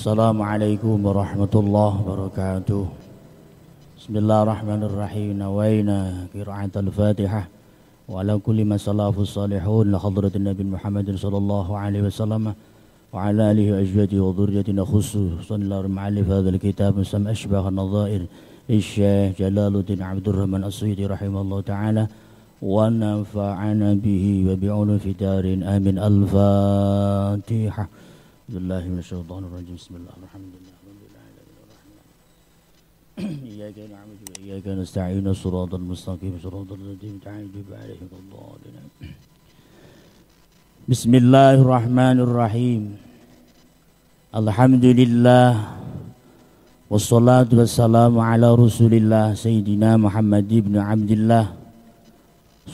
Assalamualaikum warahmatullahi wabarakatuh Bismillahirrahmanirrahim Nawaina kira'at al-Fatihah Wa ala kulli masalafus salihun La hadratin Nabi Muhammadin sallallahu alaihi wasallam Wa ala alihi wa ajwati wa dhurriyatina khusus Sallallahu ma'alif hadhal kitab Sam ashbah nazair Isyah Jalaluddin Abdurrahman As-Suyidi rahimahullah ta'ala Wa nafa'ana bihi wa bi'ulu fi darin Amin al-Fatihah أعوذ بالله من الشيطان الرجيم بسم الله الحمد لله رب العالمين الرحمن إياك نعبد وإياك نستعين صراط المستقيم صراط الذين تعجب عليهم الضالين بسم الله الرحمن الرحيم الحمد لله والصلاة والسلام على رسول الله سيدنا محمد بن عبد الله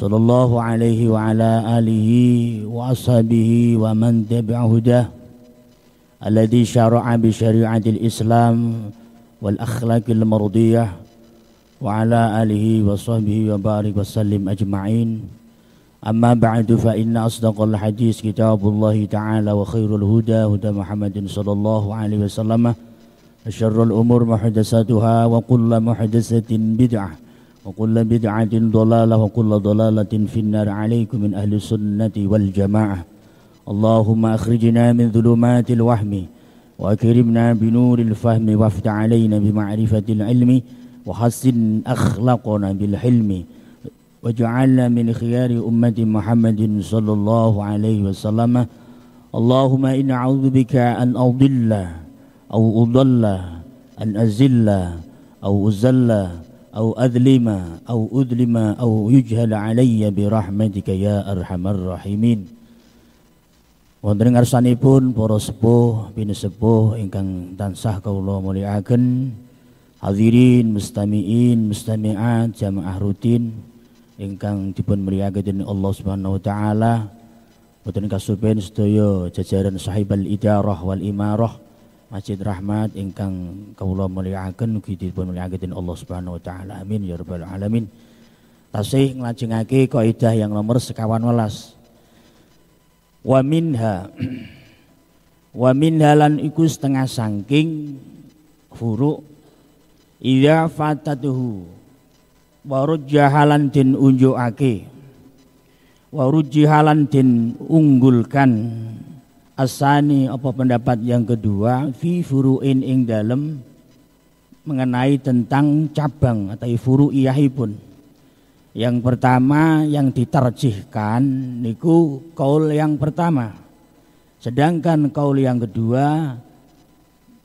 صلى الله عليه وعلى آله وأصحابه ومن تبع هداه الذي شرع بشريعة الإسلام والأخلاق المرضية وعلى آله وصحبه وبارك وسلم أجمعين أما بعد فإن أصدق الحديث كتاب الله تعالى وخير الهدى هدى محمد صلى الله عليه وسلم أشر الأمور محدثاتها وكل محدثة بدعة وكل بدعة ضلالة وكل ضلالة في النار عليكم من أهل السنة والجماعة اللهم أخرجنا من ظلمات الوهم وأكرمنا بنور الفهم وافتح علينا بمعرفة العلم وحسن أخلاقنا بالحلم واجعلنا من خيار أمة محمد صلى الله عليه وسلم اللهم إن أعوذ بك أن أضل أو أضل أن أزل أو أزل أو أذلم أو أذلم أو يجهل علي برحمتك يا أرحم الراحمين Wonten ngarsanipun para sepuh pinusepuh ingkang tansah kawula mulyakaken hadirin mustamiin mustamiat jamaah rutin ingkang dipun mulyakaken dening Allah Subhanahu wa taala wonten kasupen sedaya jajaran sahibal idarah wal imarah Masjid Rahmat ingkang kawula mulyakaken ugi dipun mulyakaken Allah Subhanahu wa taala. Amin ya rabbal alamin. Tasih nglajengake kaidah yang nomor sekawan welas wa minha wa minha lan iku setengah sangking huruf iya fatatuhu wa rujjahalan din unjukake wa rujjahalan din unggulkan asani apa pendapat yang kedua fi furuin ing dalem mengenai tentang cabang atau furu'iyahipun yang pertama yang diterjihkan niku kaul yang pertama. Sedangkan kaul yang kedua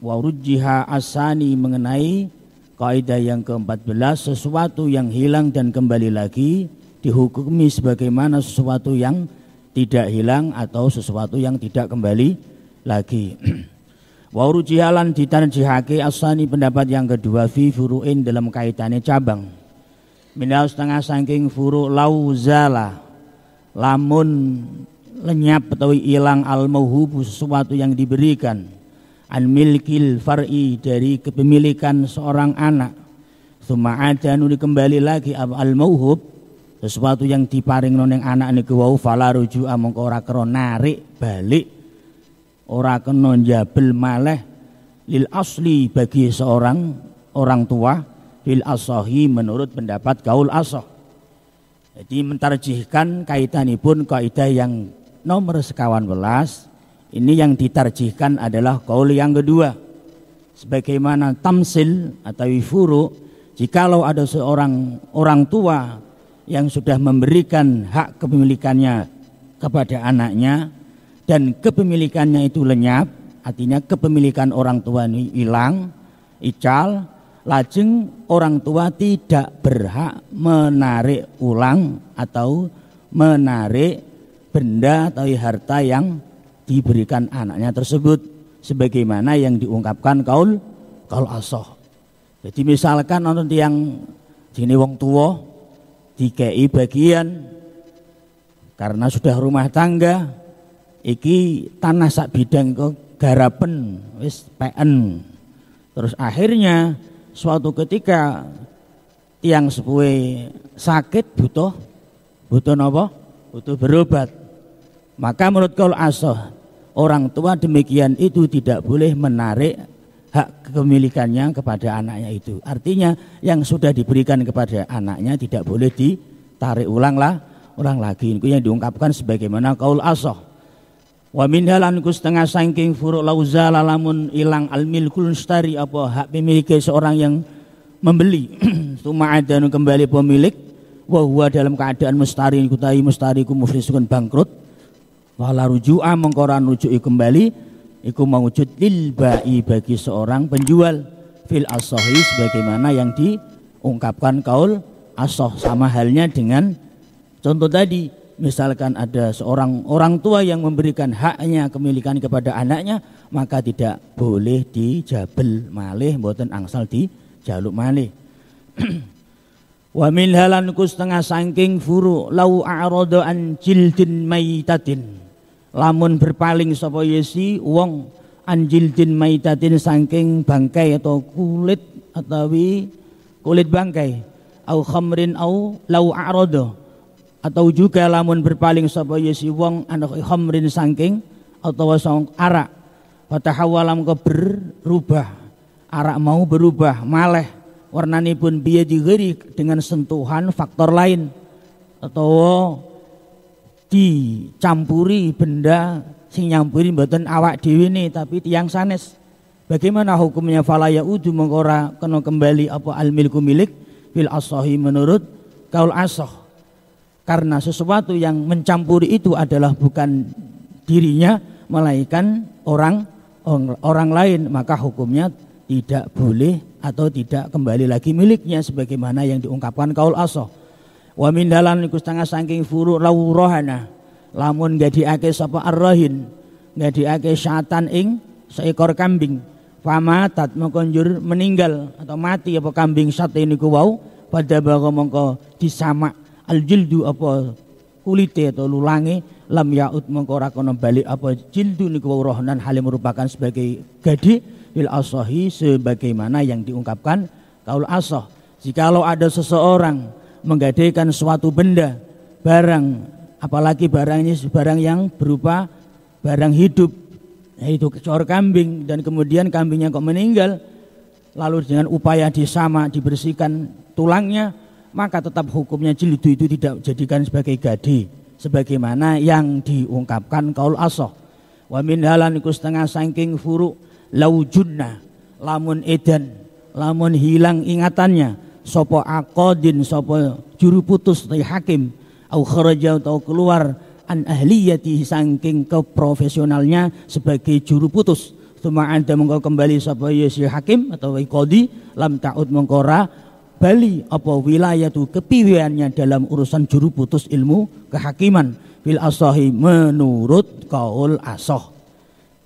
wa rujjiha asani mengenai kaidah yang ke-14 sesuatu yang hilang dan kembali lagi dihukumi sebagaimana sesuatu yang tidak hilang atau sesuatu yang tidak kembali lagi. Wa Warujihalan ditarjihake asani pendapat yang kedua fi furuin dalam kaitannya cabang Minau setengah sangking furu lauzala lamun lenyap atau hilang al mauhubu sesuatu yang diberikan an milkil far'i dari kepemilikan seorang anak summa nuli kembali lagi al mauhub sesuatu yang diparing noneng anak ini wau fala rujua ora narik balik ora kena jabel maleh lil asli bagi seorang orang tua bil Asohi menurut pendapat gaul Asoh, Jadi mentarjihkan pun kaidah yang nomor sekawan belas ini yang ditarjihkan adalah gaul yang kedua. Sebagaimana tamsil atau ifuru jikalau ada seorang orang tua yang sudah memberikan hak kepemilikannya kepada anaknya dan kepemilikannya itu lenyap, artinya kepemilikan orang tua ini hilang, ical, Lajeng orang tua tidak berhak menarik ulang atau menarik benda atau harta yang diberikan anaknya tersebut sebagaimana yang diungkapkan kaul kaul asoh. Jadi misalkan orang yang sini wong tua dikei bagian karena sudah rumah tangga iki tanah sak bidang ke garapen wis PN terus akhirnya suatu ketika tiang sepuh sakit butuh butuh nopo butuh berobat maka menurut kaul asoh orang tua demikian itu tidak boleh menarik hak kepemilikannya kepada anaknya itu artinya yang sudah diberikan kepada anaknya tidak boleh ditarik ulang lah orang lagi itu yang diungkapkan sebagaimana kaul asoh Wa min halan setengah sangking furu lauza lalamun ilang almil kulustari apa hak pemilik seorang yang membeli Tuma adanu kembali pemilik wa huwa dalam keadaan mustari kutai mustari ku muflisukun bangkrut wala ruju'a mengkoran ruju'i kembali iku mengujud lilba'i bai bagi seorang penjual fil asohi sebagaimana yang diungkapkan kaul asoh sama halnya dengan contoh tadi misalkan ada seorang orang tua yang memberikan haknya kemilikan kepada anaknya maka tidak boleh dijabel malih mboten angsal di jaluk malih Wa min halanku setengah sangking furu lau a'rada an jildin maitatin. Lamun berpaling sapa Yesi wong an jildin maitatin sangking bangkai atau kulit atawi kulit bangkai au khamrin au lau a'rada atau juga lamun berpaling sapa yesi wong anak ihomrin sangking atau sang arak fatahawalam ke berubah arak mau berubah maleh warnani pun biya digeri dengan sentuhan faktor lain atau dicampuri benda sing nyampuri mboten awak dhewe ne tapi tiang sanes bagaimana hukumnya falaya udu mengkora kena kembali apa al milku milik fil asohi menurut kaul asoh karena sesuatu yang mencampuri itu adalah bukan dirinya melainkan orang orang lain, maka hukumnya tidak boleh atau tidak kembali lagi miliknya sebagaimana yang diungkapkan kaul asoh. Wa min dalan iku setengah saking furu rohana lamun gadiake sapa arrohin gadiake syatan ing seekor kambing fama tat mengkonjur meninggal atau mati apa kambing sate niku wau pada bago mongko disamak al jildu apa kulite atau lulange lam yaud mengkora kono balik apa jildu niku rohnan halim merupakan sebagai gadi bil asohi sebagaimana yang diungkapkan kaul jika jikalau ada seseorang menggadaikan suatu benda barang apalagi barangnya barang yang berupa barang hidup yaitu cor kambing dan kemudian kambingnya kok meninggal lalu dengan upaya disama dibersihkan tulangnya maka tetap hukumnya jilidu itu tidak jadikan sebagai gadi sebagaimana yang diungkapkan kaul asoh wa min halan iku setengah saking furu laujunna lamun edan lamun hilang ingatannya sopo akodin sopo juru putus dari hakim au kharaja atau keluar an ahliyati saking keprofesionalnya sebagai juru putus Tuma anda mengkau kembali sapa ya hakim atau ikodi lam ta'ud mengkora Bali apa wilayah itu kepiwiannya dalam urusan juru putus ilmu kehakiman fil asohi menurut kaul asoh.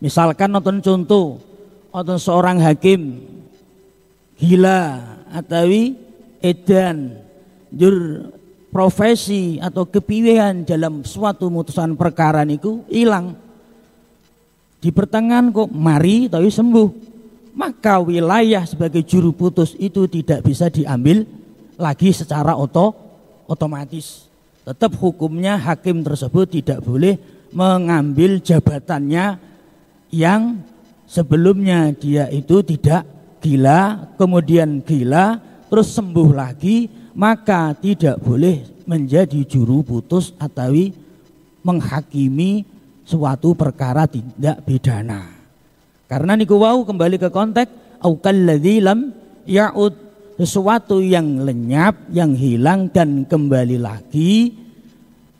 Misalkan nonton contoh nonton seorang hakim gila atawi edan jur profesi atau kepiwian dalam suatu mutusan perkara niku hilang di pertengahan kok mari tapi sembuh maka wilayah sebagai juru putus itu tidak bisa diambil lagi secara oto, otomatis. Tetap hukumnya hakim tersebut tidak boleh mengambil jabatannya yang sebelumnya dia itu tidak gila, kemudian gila, terus sembuh lagi, maka tidak boleh menjadi juru putus atau menghakimi suatu perkara tidak pidana. Karena niku wau kembali ke konteks au lebih lam ya'ud sesuatu yang lenyap, yang hilang dan kembali lagi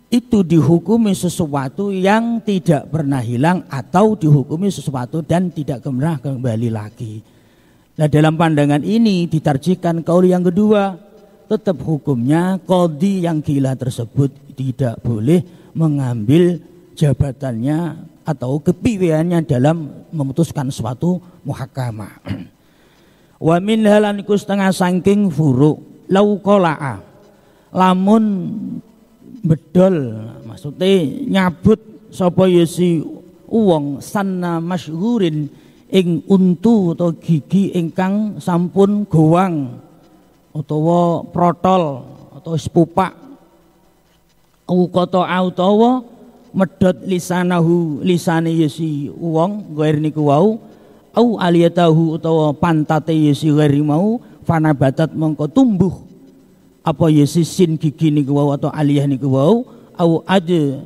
itu dihukumi sesuatu yang tidak pernah hilang atau dihukumi sesuatu dan tidak pernah kembali lagi. Nah dalam pandangan ini ditarjikan kaul yang kedua tetap hukumnya kodi yang gila tersebut tidak boleh mengambil jabatannya atau kepiwaiannya dalam memutuskan suatu muhakamah. Wa min halan setengah sangking furu lau kola'a. Lamun bedol maksudnya nyabut sapa yesi uwong sanna masyhurin ing untu atau gigi ingkang sampun goang utawa protol atau sepupak au kota utawa medhot lisanahu lisane yesi uang ghair niku wau au aliyatahu utawa pantate yesi ghairi mau fanabatat mongko tumbuh apa yesi sin gigi niku wau atau aliyah niku wau au aje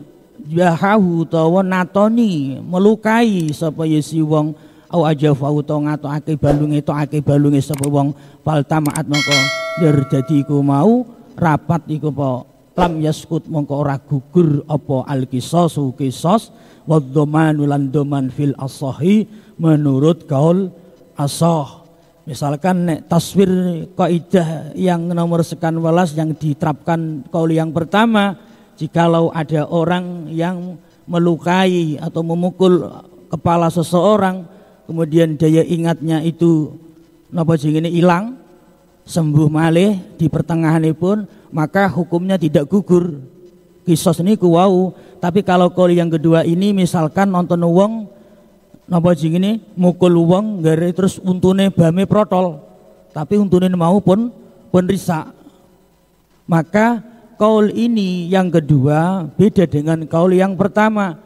jahahu utawa natoni melukai sapa yesi wong au ngato ake ngatokake balunge tokake balunge sapa wong fal uang, mongko yer dadi iku mau rapat iku po lam yaskut mongko ora gugur apa al kisos qisas wa dhamanu lan fil asahi menurut kaul asah misalkan nek taswir kaidah yang nomor sekan welas yang diterapkan kaul yang pertama jikalau ada orang yang melukai atau memukul kepala seseorang kemudian daya ingatnya itu napa jenenge hilang? sembuh malih di pertengahan pun maka hukumnya tidak gugur kisos niku kuwau tapi kalau kaul yang kedua ini misalkan nonton uang uang jing ini mukul uang gari terus untune bame protol tapi untune mau pun pun risak maka kaul ini yang kedua beda dengan kaul yang pertama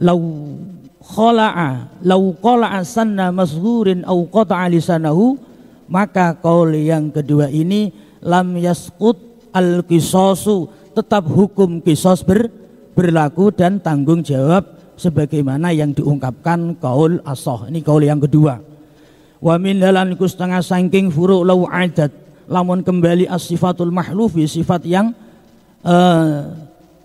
lau khala'a lau qala'a sanna masgurin au qata'a lisanahu maka kaul yang kedua ini lam yaskut al kisosu tetap hukum kisos ber, berlaku dan tanggung jawab sebagaimana yang diungkapkan kaul asoh. Ini kaul yang kedua. Wa min dalan kustanga sangking furu lau adat. Lamun kembali as sifatul mahlufi sifat yang uh, eh,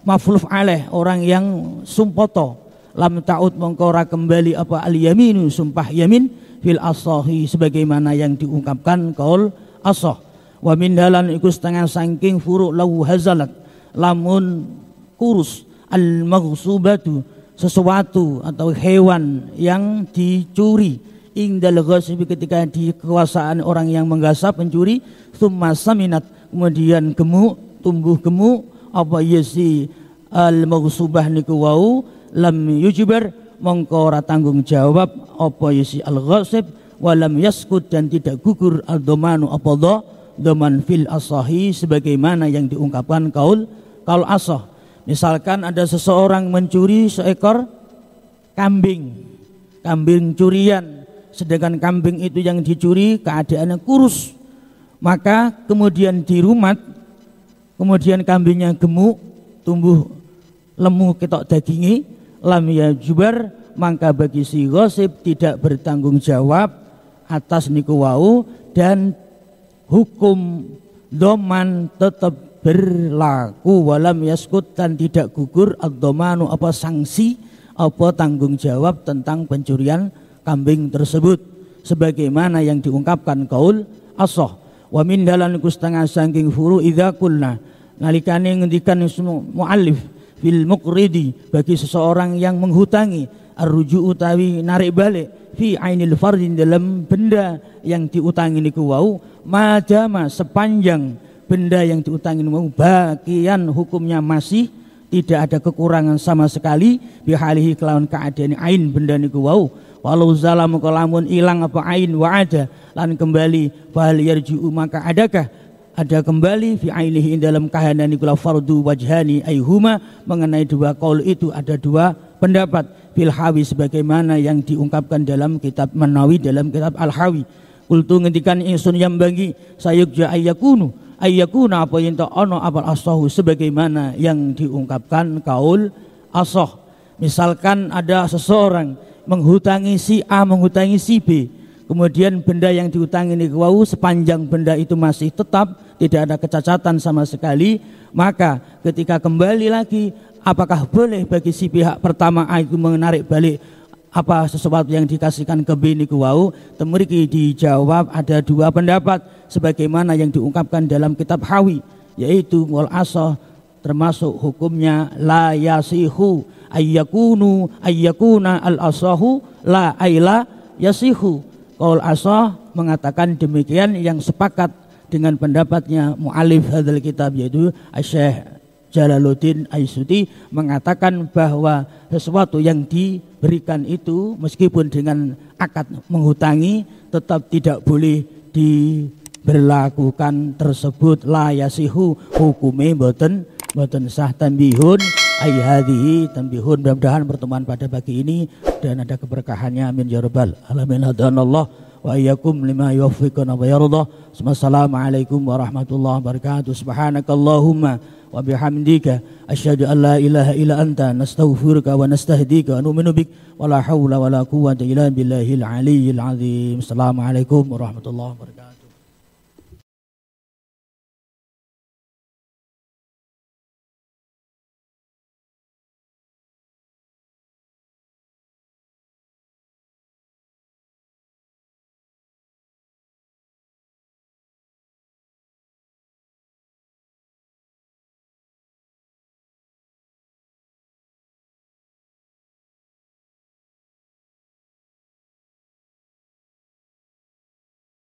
mafluf aleh orang yang sumpoto lam ta'ud mengkora kembali apa al yaminu sumpah yamin fil asahi sebagaimana yang diungkapkan kaul asah wa min dalan iku setengah saking furu lahu hazalat lamun kurus al maghsubatu sesuatu atau hewan yang dicuri indal ghasib ketika di kekuasaan orang yang menggasap pencuri thumma saminat kemudian gemuk tumbuh gemuk apa yasi al maghsubah niku wau lam yujibar mongko ora tanggung jawab apa yusi al ghasib walam yaskut dan tidak gugur al domanu apa do doman fil asahi sebagaimana yang diungkapkan kaul kaul asah misalkan ada seseorang mencuri seekor kambing kambing curian sedangkan kambing itu yang dicuri keadaannya kurus maka kemudian dirumat kemudian kambingnya gemuk tumbuh lemu ketok dagingi lam yajubar maka bagi si gosip tidak bertanggung jawab atas niku wau dan hukum doman tetap berlaku walam yaskut dan tidak gugur adomanu apa sanksi apa tanggung jawab tentang pencurian kambing tersebut sebagaimana yang diungkapkan kaul asoh wa min dalan kustanga sangking furu idha kulna nalikani ngendikan mualif fil muqridi bagi seseorang yang menghutangi arruju utawi narik balik fi ainil fardin dalam benda yang diutangi niku wau majama sepanjang benda yang diutangi mau bagian hukumnya masih tidak ada kekurangan sama sekali bihalihi kelawan keadaan ain benda niku wau walau zalamu kalamun ilang apa ain wa ada lan kembali fahal yarji'u maka adakah ada kembali fi'ailihi dalam kahanan ikula fardu wajhani ayhuma mengenai dua kaul itu ada dua pendapat fil hawi sebagaimana yang diungkapkan dalam kitab Manawi dalam kitab Al Hawi kultu ngendikan ingsun yang bagi sayukja ayakunu ayakuna apa yang tak ono apal asahu sebagaimana yang diungkapkan kaul asoh misalkan ada seseorang menghutangi si A menghutangi si B kemudian benda yang diutangi niku sepanjang benda itu masih tetap tidak ada kecacatan sama sekali, maka ketika kembali lagi apakah boleh bagi si pihak pertama ah, itu menarik balik apa sesuatu yang dikasihkan ke bini ke wau temeriki dijawab ada dua pendapat sebagaimana yang diungkapkan dalam kitab hawi yaitu wal asoh termasuk hukumnya la yasihu ayyakunu ayyakuna al asahu la aila yasihu Kaul asoh mengatakan demikian yang sepakat dengan pendapatnya mu'alif hadal kitab yaitu Syekh Jalaluddin Aisyuti mengatakan bahwa sesuatu yang diberikan itu meskipun dengan akad menghutangi tetap tidak boleh diberlakukan tersebut yasihu hukume boten boten sah tambihun ayhadihi tambihun mudah-mudahan pertemuan pada pagi ini dan ada keberkahannya amin ya rabbal alamin hadanallah وإياكم لما يوفقنا ويرضى السلام عليكم ورحمة الله وبركاته سبحانك اللهم وبحمدك أشهد أن لا إله إلا أنت نستغفرك ونستهديك ونؤمن بك ولا حول ولا قوة إلا بالله العلي العظيم السلام عليكم ورحمة الله وبركاته